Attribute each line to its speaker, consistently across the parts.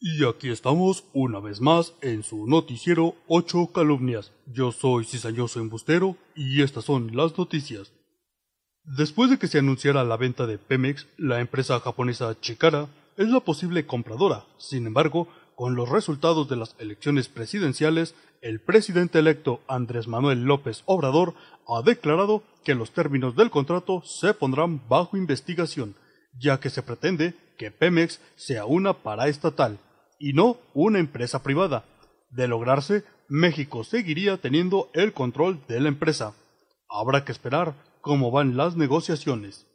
Speaker 1: Y aquí estamos una vez más en su noticiero ocho calumnias. Yo soy Cizañoso Embustero y estas son las noticias. Después de que se anunciara la venta de Pemex, la empresa japonesa Chikara es la posible compradora. Sin embargo, con los resultados de las elecciones presidenciales, el presidente electo Andrés Manuel López Obrador ha declarado que los términos del contrato se pondrán bajo investigación, ya que se pretende que Pemex sea una paraestatal y no una empresa privada. De lograrse, México seguiría teniendo el control de la empresa. Habrá que esperar cómo van las negociaciones.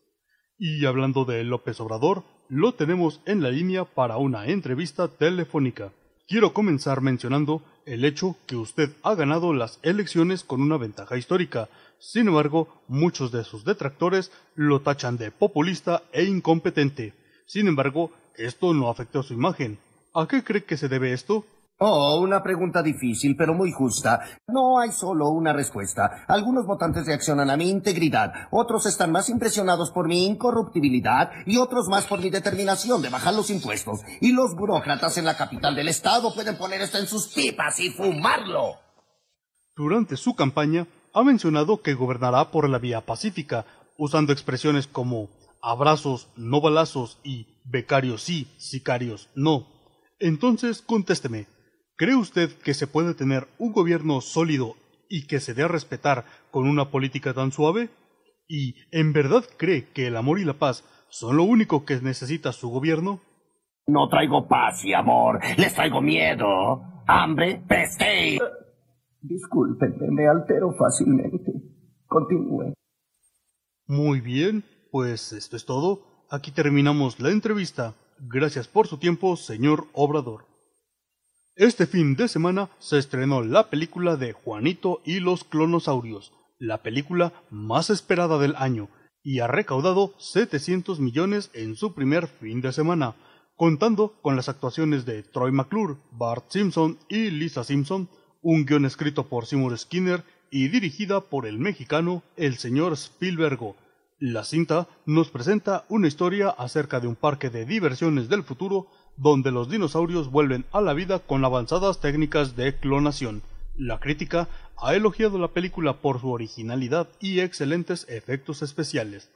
Speaker 1: Y hablando de López Obrador, lo tenemos en la línea para una entrevista telefónica. Quiero comenzar mencionando el hecho que usted ha ganado las elecciones con una ventaja histórica. Sin embargo, muchos de sus detractores lo tachan de populista e incompetente. Sin embargo, esto no afectó su imagen. ¿A qué cree que se debe esto? Oh, una pregunta difícil, pero muy justa. No hay solo una respuesta. Algunos votantes reaccionan a mi integridad, otros están más impresionados por mi incorruptibilidad y otros más por mi determinación de bajar los impuestos. Y los burócratas en la capital del estado pueden poner esto en sus pipas y fumarlo. Durante su campaña ha mencionado que gobernará por la vía pacífica, usando expresiones como abrazos, no balazos y becarios sí, sicarios no. Entonces, contésteme, ¿cree usted que se puede tener un gobierno sólido y que se dé a respetar con una política tan suave? ¿Y en verdad cree que el amor y la paz son lo único que necesita su gobierno? No traigo paz y amor, les traigo miedo, hambre, peste. Eh, Disculpe, me altero fácilmente. Continúe. Muy bien, pues esto es todo. Aquí terminamos la entrevista. Gracias por su tiempo, señor Obrador. Este fin de semana se estrenó la película de Juanito y los clonosaurios, la película más esperada del año, y ha recaudado 700 millones en su primer fin de semana, contando con las actuaciones de Troy McClure, Bart Simpson y Lisa Simpson, un guion escrito por Seymour Skinner y dirigida por el mexicano el señor Spielbergo, la cinta nos presenta una historia acerca de un parque de diversiones del futuro donde los dinosaurios vuelven a la vida con avanzadas técnicas de clonación. La crítica ha elogiado la película por su originalidad y excelentes efectos especiales.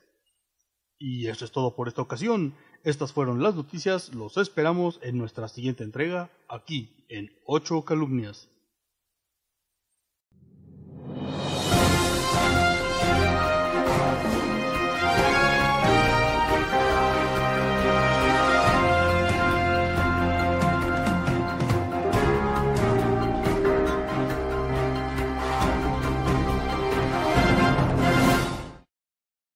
Speaker 1: Y eso es todo por esta ocasión. Estas fueron las noticias, los esperamos en nuestra siguiente entrega, aquí, en Ocho Calumnias.